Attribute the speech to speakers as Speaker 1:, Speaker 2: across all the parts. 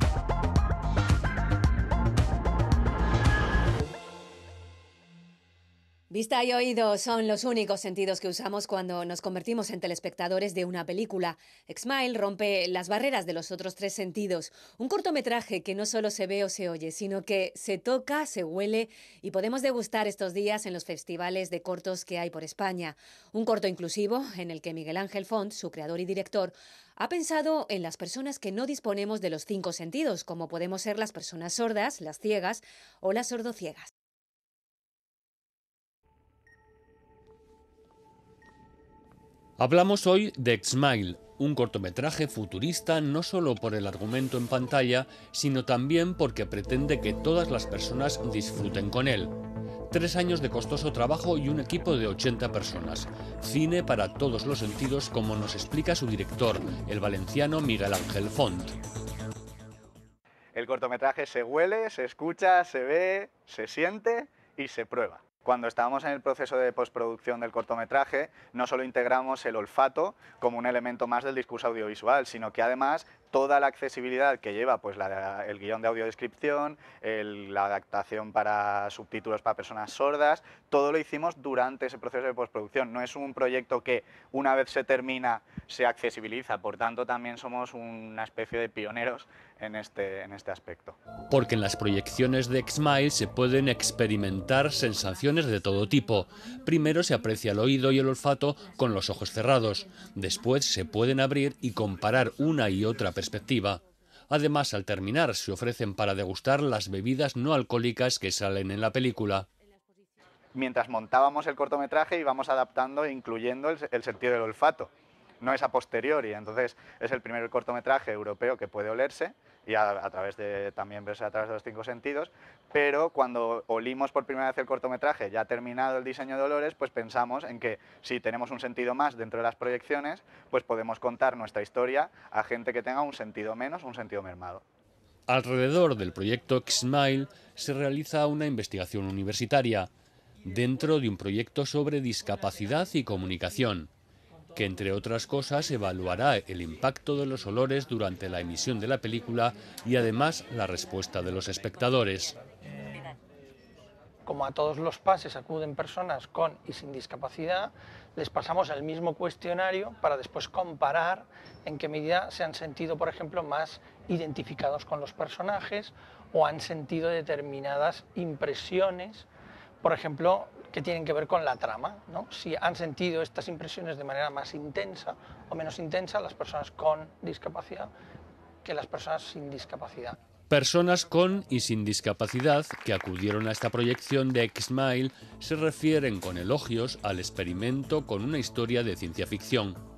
Speaker 1: Thank you. Vista y oído son los únicos sentidos que usamos cuando nos convertimos en telespectadores de una película. Xmile rompe las barreras de los otros tres sentidos. Un cortometraje que no solo se ve o se oye, sino que se toca, se huele y podemos degustar estos días en los festivales de cortos que hay por España. Un corto inclusivo en el que Miguel Ángel Font, su creador y director, ha pensado en las personas que no disponemos de los cinco sentidos, como podemos ser las personas sordas, las ciegas o las sordociegas.
Speaker 2: Hablamos hoy de Xmile, un cortometraje futurista no solo por el argumento en pantalla, sino también porque pretende que todas las personas disfruten con él. Tres años de costoso trabajo y un equipo de 80 personas. Cine para todos los sentidos, como nos explica su director, el valenciano Miguel Ángel Font.
Speaker 1: El cortometraje se huele, se escucha, se ve, se siente y se prueba. Cuando estábamos en el proceso de postproducción del cortometraje, no solo integramos el olfato como un elemento más del discurso audiovisual, sino que además toda la accesibilidad que lleva pues, el guión de audiodescripción, el, la adaptación para subtítulos para personas sordas, todo lo hicimos durante ese proceso de postproducción. No es un proyecto que una vez se termina se accesibiliza, por tanto también somos una especie de pioneros en este, en este aspecto.
Speaker 2: Porque en las proyecciones de Xmile se pueden experimentar sensaciones de todo tipo. Primero se aprecia el oído y el olfato con los ojos cerrados, después se pueden abrir y comparar una y otra perspectiva. Además, al terminar, se ofrecen para degustar las bebidas no alcohólicas que salen en la película.
Speaker 1: Mientras montábamos el cortometraje íbamos adaptando e incluyendo el sentido del olfato no es a posteriori, entonces es el primer cortometraje europeo que puede olerse y a, través de, también verse a través de los cinco sentidos, pero cuando olimos por primera vez el cortometraje, ya terminado el diseño de olores, pues pensamos en que si tenemos un sentido más dentro de las proyecciones, pues podemos contar nuestra historia a gente que tenga un sentido menos, un sentido mermado.
Speaker 2: Alrededor del proyecto Xmile se realiza una investigación universitaria dentro de un proyecto sobre discapacidad y comunicación que entre otras cosas evaluará el impacto de los olores durante la emisión de la película y además la respuesta de los espectadores. Como a todos los pases acuden personas con y sin discapacidad, les pasamos el mismo cuestionario para después comparar en qué medida se han sentido, por ejemplo, más identificados con los personajes o han sentido determinadas impresiones por ejemplo, que tienen que ver con la trama, ¿no? si han sentido estas impresiones de manera más intensa o menos intensa las personas con discapacidad que las personas sin discapacidad. Personas con y sin discapacidad que acudieron a esta proyección de X-Mile se refieren con elogios al experimento con una historia de ciencia ficción.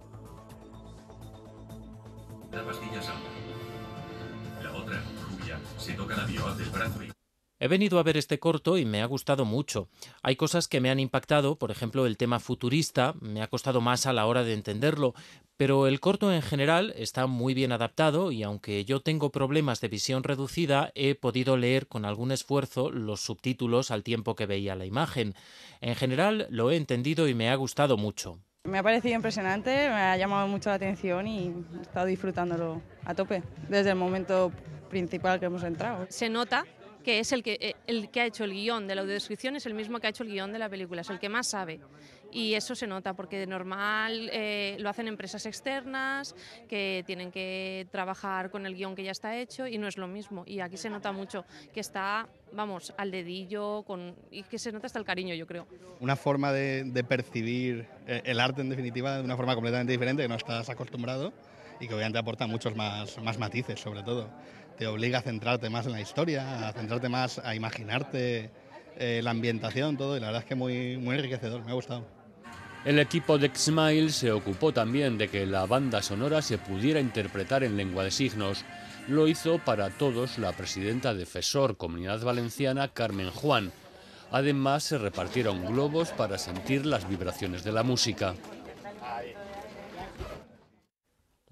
Speaker 2: He venido a ver este corto y me ha gustado mucho. Hay cosas que me han impactado, por ejemplo, el tema futurista, me ha costado más a la hora de entenderlo, pero el corto en general está muy bien adaptado y aunque yo tengo problemas de visión reducida, he podido leer con algún esfuerzo los subtítulos al tiempo que veía la imagen. En general lo he entendido y me ha gustado mucho.
Speaker 1: Me ha parecido impresionante, me ha llamado mucho la atención y he estado disfrutándolo a tope desde el momento
Speaker 2: principal que hemos entrado.
Speaker 1: Se nota que es el que, eh, el que ha hecho el guión de la audiodescripción, es el mismo que ha hecho el guión de la película, es el que más sabe. Y eso se nota porque de normal eh, lo hacen empresas externas que tienen que trabajar con el guión que ya está hecho y no es lo mismo. Y aquí se nota mucho que está, vamos, al dedillo con, y que se nota hasta el cariño, yo creo. Una forma de, de percibir eh, el arte en definitiva de una forma completamente diferente que no estás acostumbrado y que obviamente aporta muchos más, más matices sobre todo te obliga a centrarte más en la historia, a centrarte más, a imaginarte eh, la ambientación, todo, y la verdad es que muy, muy enriquecedor, me ha gustado.
Speaker 2: El equipo de Xmile se ocupó también de que la banda sonora se pudiera interpretar en lengua de signos. Lo hizo para todos la presidenta de FESOR Comunidad Valenciana, Carmen Juan. Además, se repartieron globos para sentir las vibraciones de la música.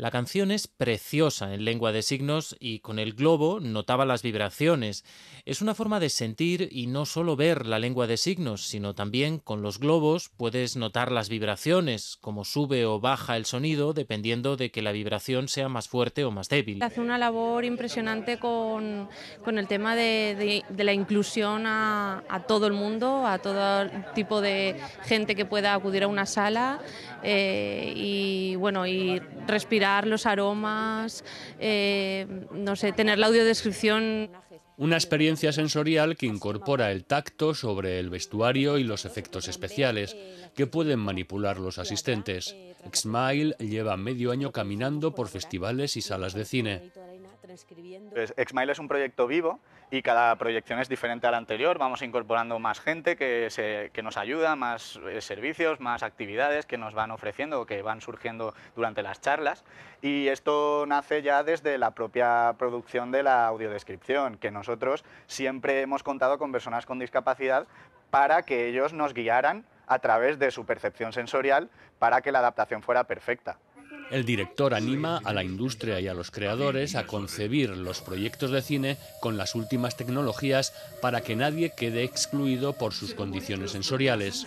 Speaker 2: La canción es preciosa en lengua de signos y con el globo notaba las vibraciones. Es una forma de sentir y no solo ver la lengua de signos, sino también con los globos puedes notar las vibraciones, como sube o baja el sonido dependiendo de que la vibración sea más fuerte o más débil.
Speaker 1: Hace una labor impresionante con, el tema de, la inclusión a, todo el mundo, a todo tipo de gente que pueda acudir a una sala eh, y bueno, y respirar los aromas, eh, no sé, tener la audiodescripción.
Speaker 2: Una experiencia sensorial que incorpora el tacto sobre el vestuario y los efectos especiales, que pueden manipular los asistentes. Xmile lleva medio año caminando por festivales y salas de cine
Speaker 1: escribiendo. Exmail es un proyecto vivo y cada proyección es diferente a la anterior. Vamos incorporando más gente que, que nos ayuda, más eh, servicios, más actividades que nos van ofreciendo o que van surgiendo durante las charlas. Y esto nace ya desde la propia producción de la audiodescripción, que nosotros siempre hemos contado con personas con discapacidad para que ellos nos guiaran a través de su percepción sensorial para que la adaptación fuera
Speaker 2: perfecta. El director anima a la industria y a los creadores a concebir los proyectos de cine con las últimas tecnologías para que nadie quede excluido por sus condiciones sensoriales.